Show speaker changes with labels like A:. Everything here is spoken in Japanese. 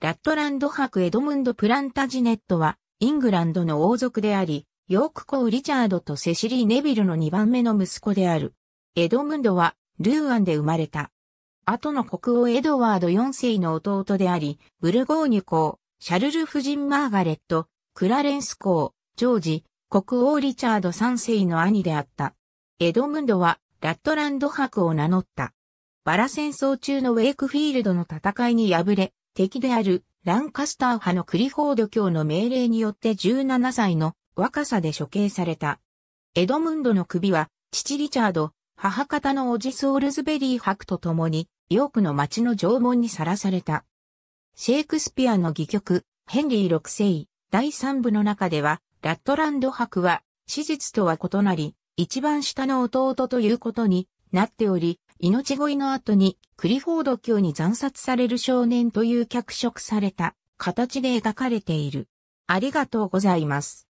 A: ラットランド博エドムンド・プランタジネットは、イングランドの王族であり、ヨーク公リチャードとセシリー・ネビルの2番目の息子である。エドムンドは、ルーアンで生まれた。後の国王エドワード4世の弟であり、ブルゴーニュ公、シャルル夫人マーガレット、クラレンス公、ジョージ、国王リチャード3世の兄であった。エドムンドは、ラットランド博を名乗った。バラ戦争中のウェイクフィールドの戦いに敗れ、敵であるランカスター派のクリフォード教の命令によって17歳の若さで処刑された。エドムンドの首は父リチャード、母方のオジソールズベリー伯と共にヨークの町の縄文にさらされた。シェイクスピアの戯曲、ヘンリー6世、第3部の中では、ラットランド伯は、史実とは異なり、一番下の弟ということになっており、命乞いの後にクリフォード卿に惨殺される少年という脚色された形で描かれている。ありがとうございます。